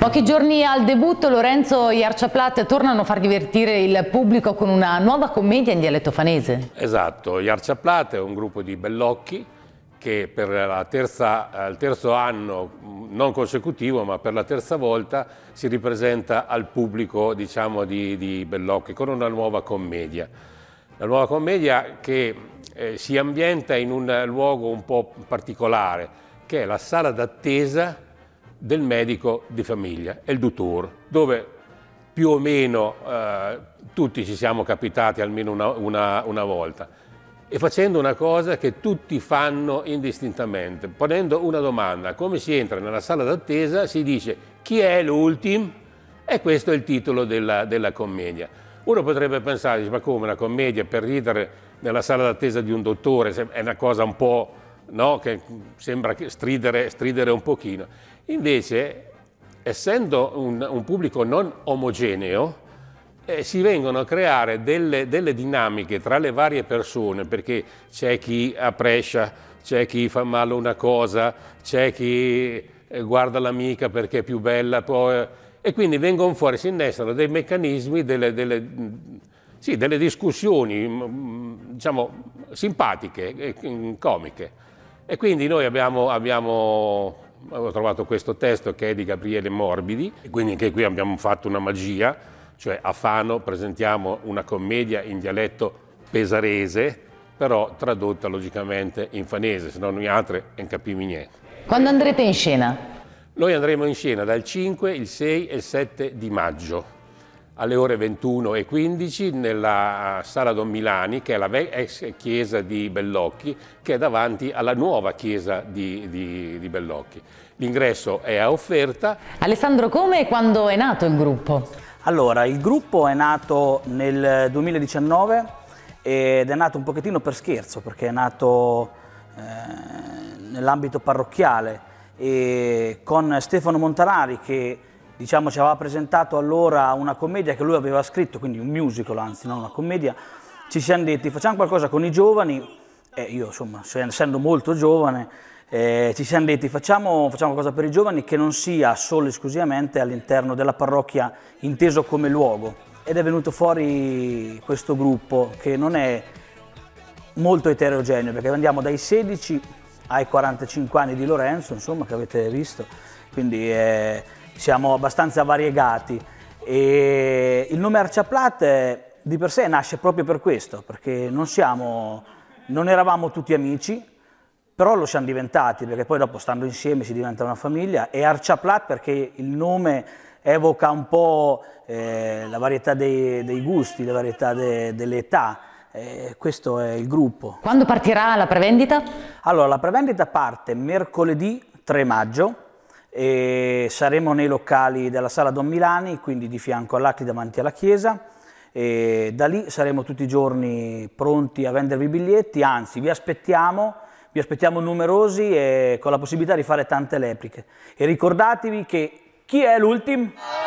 Pochi giorni al debutto Lorenzo Iarciaplat tornano a far divertire il pubblico con una nuova commedia in dialetto fanese. Esatto, Iarciaplat è un gruppo di bellocchi che per terza, il terzo anno, non consecutivo, ma per la terza volta si ripresenta al pubblico diciamo, di, di Bellocchi con una nuova commedia. La nuova commedia che eh, si ambienta in un luogo un po' particolare, che è la sala d'attesa del medico di famiglia, il Dutour, dove più o meno eh, tutti ci siamo capitati almeno una, una, una, volta e facendo una cosa che tutti fanno indistintamente, ponendo una domanda, come si entra nella sala d'attesa si dice chi è l'ultimo e questo è il titolo della, della commedia. Uno potrebbe pensare, ma come una commedia per ridere nella sala d'attesa di un dottore è una cosa un po' no? che sembra stridere, stridere un pochino. Invece, essendo un, un pubblico non omogeneo, eh, si vengono a creare delle, delle, dinamiche tra le varie persone, perché c'è chi apprescia, c'è chi fa male una cosa, c'è chi eh, guarda l'amica perché è più bella, poi, e quindi vengono fuori, si innestano dei meccanismi, delle, delle, sì, delle discussioni, mm, mm, diciamo, simpatiche, comiche. E quindi noi abbiamo, abbiamo ho trovato questo testo che è di Gabriele Morbidi, e quindi anche qui abbiamo fatto una magia, cioè a Fano presentiamo una commedia in dialetto pesarese, però tradotta logicamente in fanese, se no noi altri non capiamo niente. Quando andrete in scena? Noi andremo in scena dal 5, il 6 e il 7 di maggio alle ore 21.15 nella eh, Sala Don Milani, che è la ex chiesa di Bellocchi, che è davanti alla nuova chiesa di, di, di Bellocchi. L'ingresso è a offerta. Alessandro, come e quando è nato il gruppo? Allora, il gruppo è nato nel 2019 ed è nato un pochettino per scherzo, perché è nato eh, nell'ambito parrocchiale e con Stefano Montanari che diciamo, ci aveva presentato allora una commedia che lui aveva scritto, quindi un musical anzi, non una commedia, ci siamo detti facciamo qualcosa con i giovani, eh, io insomma essendo molto giovane, eh, ci siamo detti facciamo, facciamo qualcosa per i giovani che non sia solo e esclusivamente all'interno della parrocchia inteso come luogo. Ed è venuto fuori questo gruppo che non è molto eterogeneo, perché andiamo dai 16 ai 45 anni di Lorenzo, insomma, che avete visto, quindi è eh, siamo abbastanza variegati e il nome Arciaplat eh, di per sé nasce proprio per questo, perché non, siamo, non eravamo tutti amici, però lo siamo diventati, perché poi dopo stando insieme si diventa una famiglia, e Arciaplat perché il nome evoca un po' eh, la varietà dei, dei, gusti, la varietà de, delle eh, questo è il gruppo. Quando partirà la prevendita? Allora, la prevendita parte mercoledì 3 maggio, e saremo nei locali della Sala Don Milani, quindi di fianco all'Acli davanti alla chiesa. E da lì saremo tutti i giorni pronti a vendervi i biglietti, anzi vi aspettiamo, vi aspettiamo numerosi e con la possibilità di fare tante repliche. E ricordatevi che chi è l'ultimo?